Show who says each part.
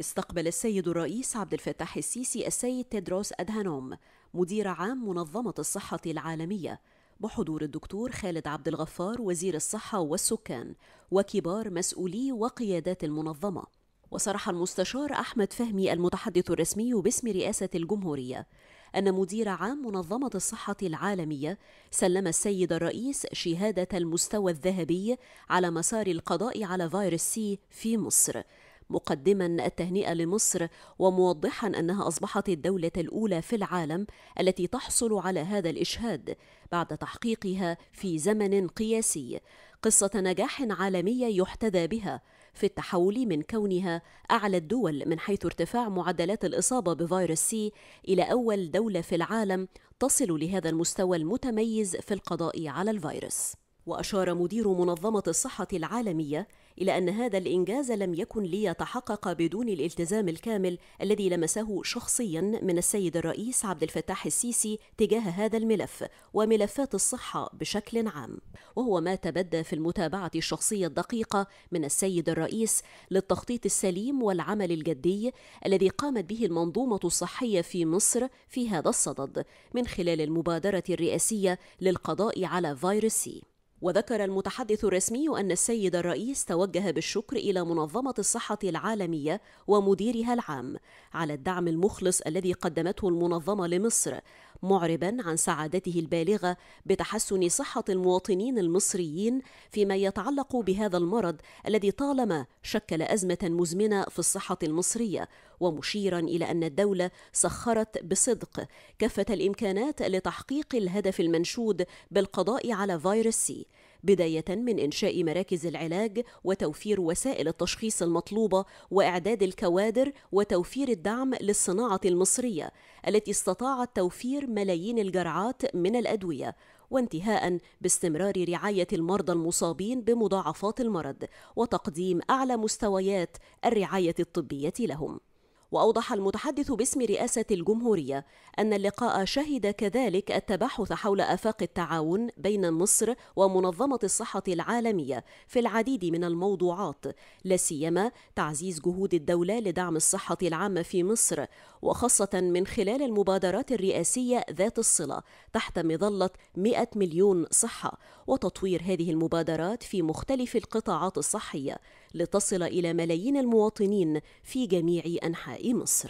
Speaker 1: استقبل السيد الرئيس عبد الفتاح السيسي السيد تيدروس أدهانوم مدير عام منظمة الصحة العالمية بحضور الدكتور خالد عبد الغفار وزير الصحة والسكان وكبار مسؤولي وقيادات المنظمة وصرح المستشار أحمد فهمي المتحدث الرسمي باسم رئاسة الجمهورية أن مدير عام منظمة الصحة العالمية سلم السيد الرئيس شهادة المستوى الذهبي على مسار القضاء على فيروس سي في مصر مقدما التهنئه لمصر وموضحا انها اصبحت الدوله الاولى في العالم التي تحصل على هذا الاشهاد بعد تحقيقها في زمن قياسي قصه نجاح عالميه يحتذى بها في التحول من كونها اعلى الدول من حيث ارتفاع معدلات الاصابه بفيروس سي الى اول دوله في العالم تصل لهذا المستوى المتميز في القضاء على الفيروس وأشار مدير منظمة الصحة العالمية إلى أن هذا الإنجاز لم يكن ليتحقق بدون الالتزام الكامل الذي لمسه شخصيا من السيد الرئيس عبد الفتاح السيسي تجاه هذا الملف وملفات الصحة بشكل عام، وهو ما تبدى في المتابعة الشخصية الدقيقة من السيد الرئيس للتخطيط السليم والعمل الجدي الذي قامت به المنظومة الصحية في مصر في هذا الصدد من خلال المبادرة الرئاسية للقضاء على فيروس سي. وذكر المتحدث الرسمي أن السيد الرئيس توجه بالشكر إلى منظمة الصحة العالمية ومديرها العام على الدعم المخلص الذي قدمته المنظمة لمصر معربا عن سعادته البالغه بتحسن صحه المواطنين المصريين فيما يتعلق بهذا المرض الذي طالما شكل ازمه مزمنه في الصحه المصريه ومشيرا الى ان الدوله سخرت بصدق كافه الامكانات لتحقيق الهدف المنشود بالقضاء على فيروس سي بداية من إنشاء مراكز العلاج وتوفير وسائل التشخيص المطلوبة وإعداد الكوادر وتوفير الدعم للصناعة المصرية التي استطاعت توفير ملايين الجرعات من الأدوية وانتهاء باستمرار رعاية المرضى المصابين بمضاعفات المرض وتقديم أعلى مستويات الرعاية الطبية لهم وأوضح المتحدث باسم رئاسة الجمهورية أن اللقاء شهد كذلك التباحث حول آفاق التعاون بين مصر ومنظمة الصحة العالمية في العديد من الموضوعات لا سيما تعزيز جهود الدولة لدعم الصحة العامة في مصر وخاصة من خلال المبادرات الرئاسية ذات الصلة تحت مظلة 100 مليون صحة وتطوير هذه المبادرات في مختلف القطاعات الصحية لتصل إلى ملايين المواطنين في جميع أنحاء مصر